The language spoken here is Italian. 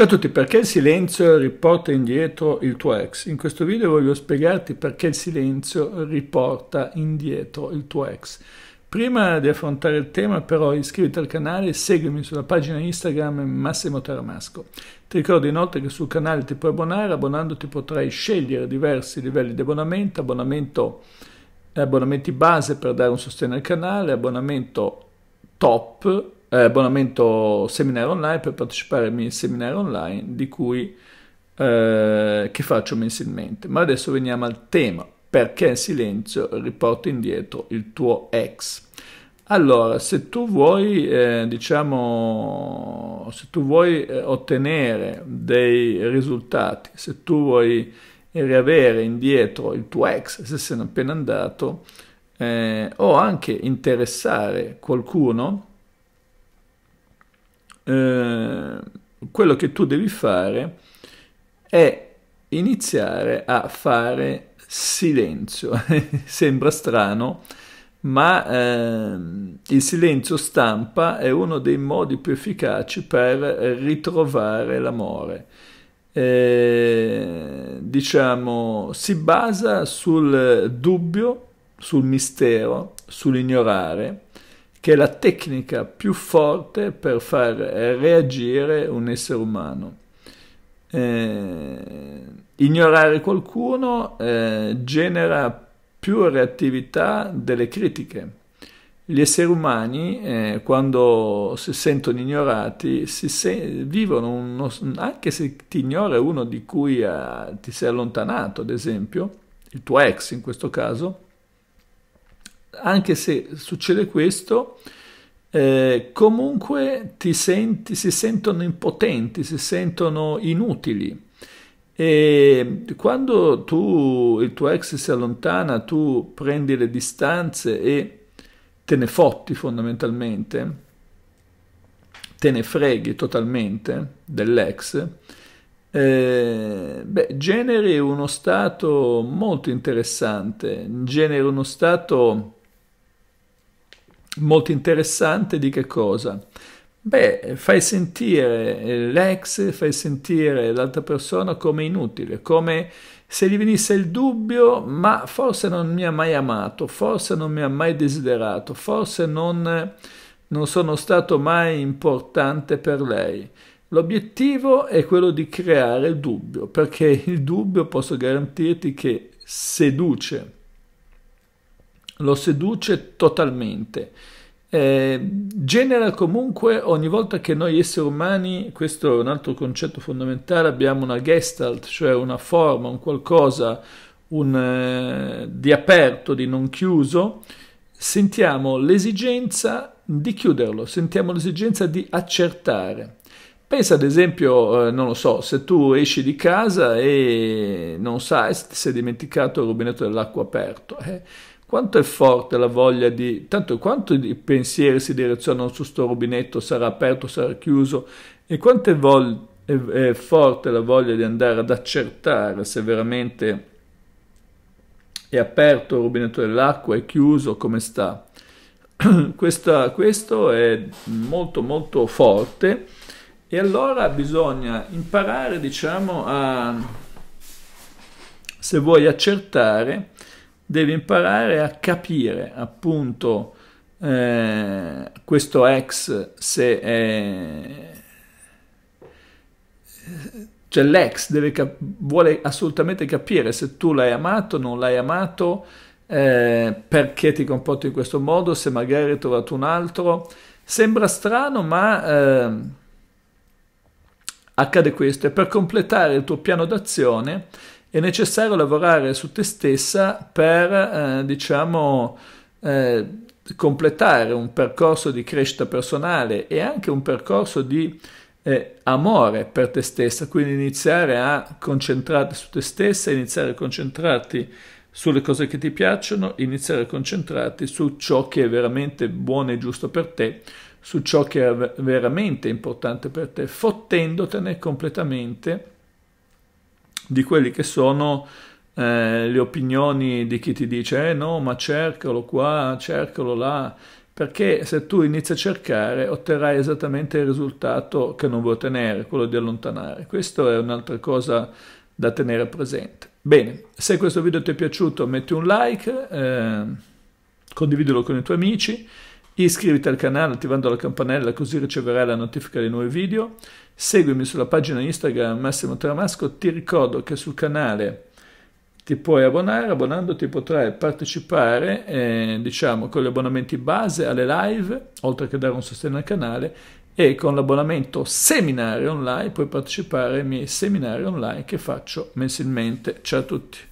Ciao a tutti, perché il silenzio riporta indietro il tuo ex? In questo video voglio spiegarti perché il silenzio riporta indietro il tuo ex. Prima di affrontare il tema però iscriviti al canale e seguimi sulla pagina Instagram Massimo Taramasco. Ti ricordo inoltre che sul canale ti puoi abbonare, abbonandoti potrai scegliere diversi livelli di abbonamento, abbonamento abbonamenti base per dare un sostegno al canale, abbonamento top eh, abbonamento seminario online per partecipare ai miei seminari online di cui eh, che faccio mensilmente. Ma adesso veniamo al tema. Perché il silenzio riporta indietro il tuo ex? Allora, se tu vuoi, eh, diciamo, se tu vuoi eh, ottenere dei risultati, se tu vuoi riavere indietro il tuo ex, se se n'è appena andato, eh, o anche interessare qualcuno, eh, quello che tu devi fare è iniziare a fare silenzio. Sembra strano, ma eh, il silenzio stampa è uno dei modi più efficaci per ritrovare l'amore. Eh, diciamo, si basa sul dubbio, sul mistero, sull'ignorare che è la tecnica più forte per far reagire un essere umano. Eh, ignorare qualcuno eh, genera più reattività delle critiche. Gli esseri umani, eh, quando si sentono ignorati, si se vivono uno, anche se ti ignora uno di cui eh, ti sei allontanato, ad esempio, il tuo ex in questo caso, anche se succede questo, eh, comunque ti senti, si sentono impotenti, si sentono inutili. E quando tu, il tuo ex si allontana, tu prendi le distanze e te ne fotti fondamentalmente, te ne freghi totalmente dell'ex, eh, beh, generi uno stato molto interessante, generi uno stato molto interessante di che cosa? Beh, fai sentire eh, l'ex, fai sentire l'altra persona come inutile, come se gli venisse il dubbio, ma forse non mi ha mai amato, forse non mi ha mai desiderato, forse non, non sono stato mai importante per lei. L'obiettivo è quello di creare il dubbio, perché il dubbio posso garantirti che seduce lo seduce totalmente. Eh, genera comunque ogni volta che noi esseri umani, questo è un altro concetto fondamentale, abbiamo una gestalt, cioè una forma, un qualcosa un, eh, di aperto, di non chiuso, sentiamo l'esigenza di chiuderlo, sentiamo l'esigenza di accertare. Pensa ad esempio, eh, non lo so, se tu esci di casa e non sai se ti sei dimenticato il rubinetto dell'acqua aperto. Eh, quanto è forte la voglia di, tanto quanto i pensieri si direzionano su sto rubinetto, sarà aperto, sarà chiuso, e quanto è, vol- è, è forte la voglia di andare ad accertare se veramente è aperto il rubinetto dell'acqua, è chiuso, come sta. Questa, questo è molto molto forte e allora bisogna imparare diciamo a se vuoi accertare deve imparare a capire appunto eh, questo ex se è cioè l'ex cap- vuole assolutamente capire se tu l'hai amato, non l'hai amato, eh, perché ti comporti in questo modo, se magari hai trovato un altro. Sembra strano, ma eh, accade questo. E per completare il tuo piano d'azione è necessario lavorare su te stessa per, eh, diciamo, eh, completare un percorso di crescita personale e anche un percorso di eh, amore per te stessa, quindi iniziare a concentrarti su te stessa, iniziare a concentrarti sulle cose che ti piacciono, iniziare a concentrarti su ciò che è veramente buono e giusto per te, su ciò che è veramente importante per te, fottendotene completamente di quelli che sono eh, le opinioni di chi ti dice eh no, ma cercalo qua, cercalo là, perché se tu inizi a cercare otterrai esattamente il risultato che non vuoi ottenere, quello di allontanare. Questa è un'altra cosa da tenere presente. Bene, se questo video ti è piaciuto metti un like, eh, condividilo con i tuoi amici. Iscriviti al canale attivando la campanella così riceverai la notifica dei nuovi video. Seguimi sulla pagina Instagram Massimo Tramasco. Ti ricordo che sul canale ti puoi abbonare, abbonandoti potrai partecipare eh, diciamo con gli abbonamenti base alle live, oltre che dare un sostegno al canale e con l'abbonamento seminario online puoi partecipare ai miei seminari online che faccio mensilmente. Ciao a tutti!